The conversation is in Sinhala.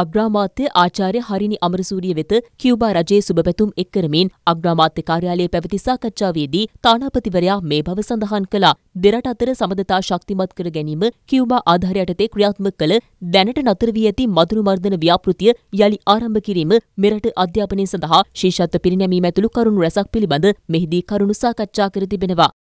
අග්‍රාමාත්‍ය ආචාර්ය හරිනි අමරසූරිය වෙත කියුබා රජයේ සුබපැතුම් එක් කරමින් අග්‍රාමාත්‍ය කාර්යාලයේ පැවති සාකච්ඡාවේදී තානාපතිවරයා මේ බව සඳහන් කළා. දෙරට අතර සමදතා ශක්තිමත් කර ගැනීම කියුබා ආධාරය යටතේ ක්‍රියාත්මක කළ දැනට නතර වී ඇති මදුරු මර්ධන ව්‍යාපෘතිය යලි ආරම්භ කිරීම මෙරට අධ්‍යාපනය සඳහා ශීෂත්ව පිරිනැමීම ඇතුළු කරුණු රැසක් පිළිබඳ මෙහිදී කරුණු සාකච්ඡා කර තිබෙනවා.